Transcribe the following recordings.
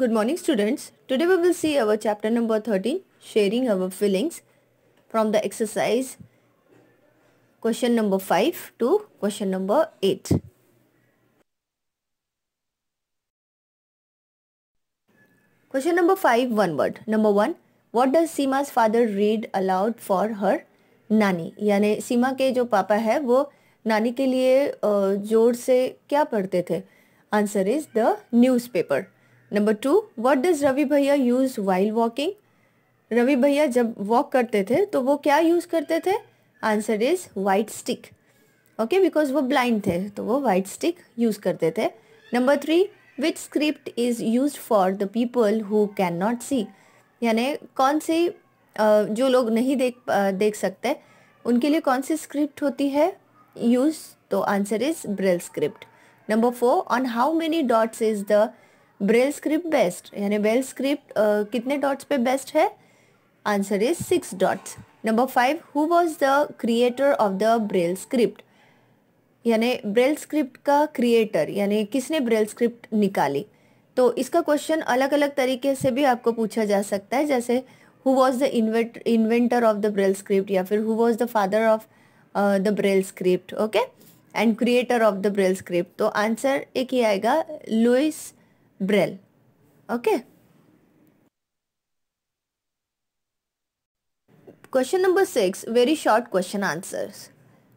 Good morning students. Today we will see our chapter number 13 sharing our feelings from the exercise question number 5 to question number 8. Question number 5 one word. Number 1 what does Seema's father read aloud for her नानी यानी सीमा के जो पापा है वो नानी के लिए जोर से क्या पढ़ते थे answer is the newspaper number two what does Ravi bhaiya use while walking Ravi भैया जब वॉक करते थे तो वो क्या यूज़ करते थे answer is white stick okay because वो ब्लाइंड थे तो वो वाइट स्टिक यूज़ करते थे number three which script is use for the people who can not see यानी कौन सी जो लोग नहीं देख देख सकते उनके लिए कौन सी स्क्रिप्ट होती है यूज़ तो answer is Braille script number four on how many dots is the Braille script based यानी ब्रेल स्क्रिप्ट कितने डॉट्स पे बेस्ट है answer is six dots number five who was the creator of the Braille script यानी Braille script का creator यानी किसने Braille script निकाली तो इसका क्वेश्चन अलग अलग तरीके से भी आपको पूछा जा सकता है जैसे who was the inventor of the Braille script या फिर who was the father of the Braille script okay and creator of the Braille script तो आंसर एक ही आएगा Louis Braille okay question number six very short question answers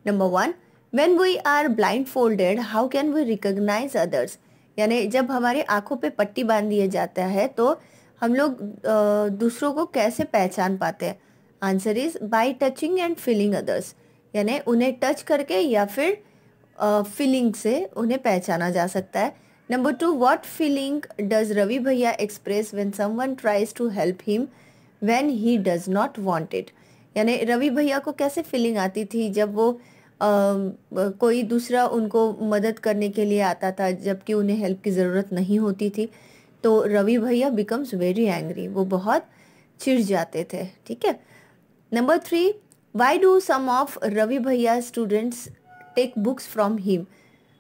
number one when we are blindfolded how can we recognise others यानी जब हमारे आंखों पे पट्टी बांध दिया जाता है तो हम लोग दूसरों को कैसे पहचान पाते हैं answer is by touching and feeling others यानी उन्हें टच करके या फिर फीलिंग से उन्हें पहचाना जा सकता है number two what feeling does Ravi bhaiya express when someone tries to help him when he does not want it यानी रवि भैया को कैसे फीलिंग आती थी जब वो आ, कोई दूसरा उनको मदद करने के लिए आता था जबकि उन्हें हेल्प की ज़रूरत नहीं होती थी तो रवि भैया बिकम्स वेरी एंग्री वो बहुत चिढ़ जाते थे ठीक है number three why do some of Ravi bhaiya students take books from him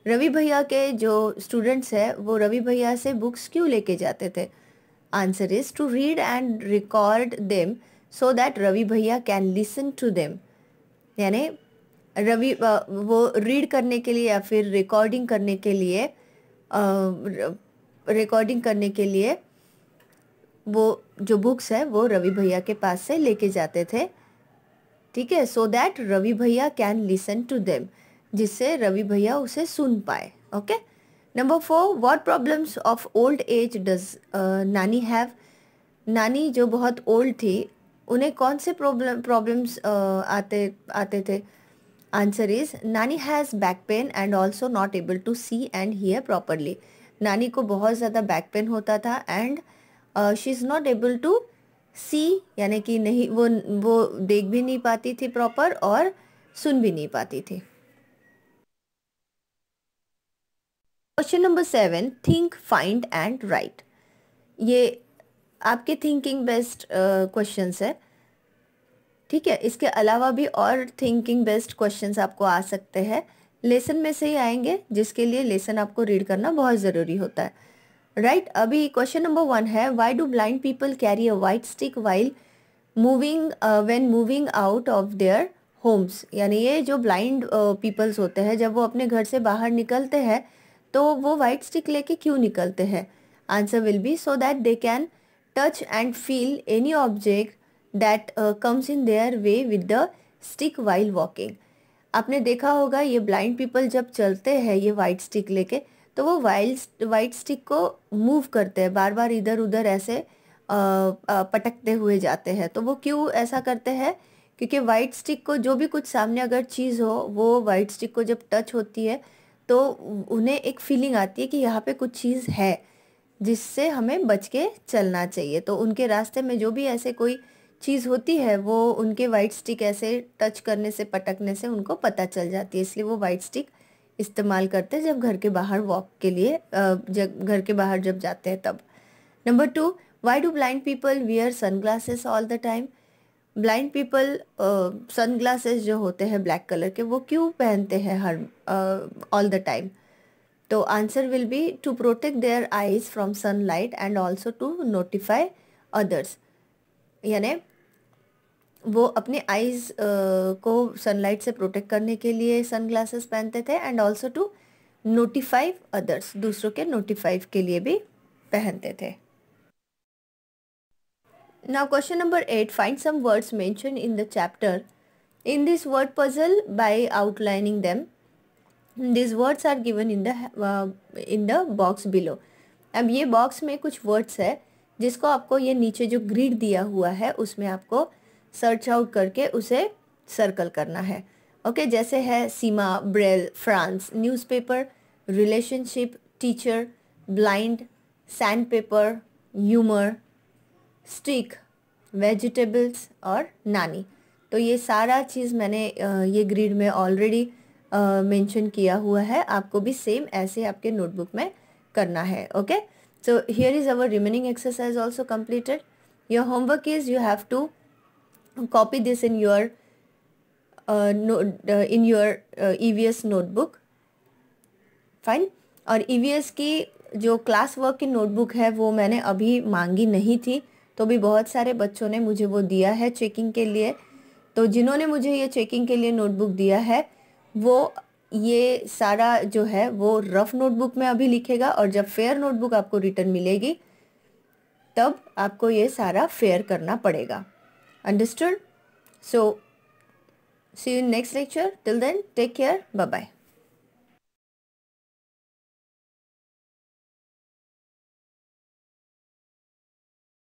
Ravi bhaiya के जो स्टूडेंट्स हैं वो रवि भैया से बुक्स क्यों लेके जाते थे answer is to read and record them so that Ravi bhaiya can listen to them यानी रवि वो रीड करने के लिए या फिर रिकॉर्डिंग करने के लिए रिकॉर्डिंग करने के लिए वो जो बुक्स है वो रवि भैया के पास से लेके जाते थे ठीक है सो that Ravi bhaiya can listen to them जिससे रवि भैया उसे सुन पाए okay number four what problems of old age does Nani have नानी जो बहुत ओल्ड थी उन्हें कौन से प्रॉब्लम प्रॉब्लम्स uh, आते आते थे answer is Nani has back pain and also not able to see and hear properly नानी को बहुत ज़्यादा बैक पेन होता था and she is not able to see यानी कि नहीं वो वो देख भी नहीं पाती थी प्रॉपर और सुन भी नहीं पाती थी question number seven think find and write ये आपके थिंकिंग बेस्ट क्वेश्चन है ठीक है इसके अलावा भी और थिंकिंग बेस्ट क्वेश्चन आपको आ सकते हैं लेसन में से ही आएंगे जिसके लिए लेसन आपको रीड करना बहुत ज़रूरी होता है राइट right, अभी क्वेश्चन नंबर वन है why do blind people carry a white stick while moving when moving out of their homes यानी ये जो ब्लाइंड पीपल्स होते हैं जब वो अपने घर से बाहर निकलते हैं तो वो वाइट स्टिक लेके क्यों निकलते हैं answer will be so that they can touch and feel any object that comes in their way with the stick while walking आपने देखा होगा ये ब्लाइंड पीपल जब चलते हैं ये वाइट स्टिक लेके तो वो वाइल्ड वाइट स्टिक को मूव करते हैं बार बार इधर उधर ऐसे uh, uh, पटकते हुए जाते हैं तो वो क्यों ऐसा करते हैं क्योंकि वाइट स्टिक को जो भी कुछ सामने अगर चीज़ हो वो वाइट स्टिक को जब टच होती है तो उन्हें एक फीलिंग आती है कि यहाँ पे कुछ चीज़ है जिससे हमें बच के चलना चाहिए तो उनके रास्ते में जो भी ऐसे कोई चीज़ होती है वो उनके वाइट स्टिक ऐसे टच करने से पटकने से उनको पता चल जाती है इसलिए वो वाइट स्टिक इस्तेमाल करते हैं जब घर के बाहर वॉक के लिए जब घर के बाहर जब जाते हैं तब number two why do blind people wear sunglasses all the time blind people sunglasses जो होते हैं ब्लैक कलर के वो क्यों पहनते हैं हर ऑल द टाइम तो answer will be to protect their eyes from sunlight and also to notify others यानी वो अपने आईज uh, को सनलाइट से प्रोटेक्ट करने के लिए सन ग्लासेस पहनते थे and also to notify others दूसरों के नोटिफाइव के लिए भी पहनते थे Now question number 8 find some words mentioned in the chapter in this word puzzle by outlining them. These words are given in the uh, in the box below. अब ये box में कुछ वर्ड्स है जिसको आपको ये नीचे जो ग्रिड दिया हुआ है उसमें आपको सर्च आउट करके उसे सर्कल करना है ओके okay, जैसे है Seema Braille France newspaper relationship teacher blind sandpaper humour stick vegetables और नानी तो ये सारा चीज़ मैंने ये ग्रीड में ऑलरेडी मेंशन किया हुआ है आपको भी सेम ऐसे आपके नोटबुक में करना है okay so here is our remaining exercise also completed your homework is you have to copy this in your in your e notebook fine और EVS की जो क्लास वर्क की नोटबुक है वो मैंने अभी मांगी नहीं थी तो भी बहुत सारे बच्चों ने मुझे वो दिया है चेकिंग के लिए तो जिन्होंने मुझे ये चेकिंग के लिए नोटबुक दिया है वो ये सारा जो है वो रफ नोटबुक में अभी लिखेगा और जब फेयर नोटबुक आपको रिटर्न मिलेगी तब आपको ये सारा फेयर करना पड़ेगा understood so see you next lecture till then take care bye bye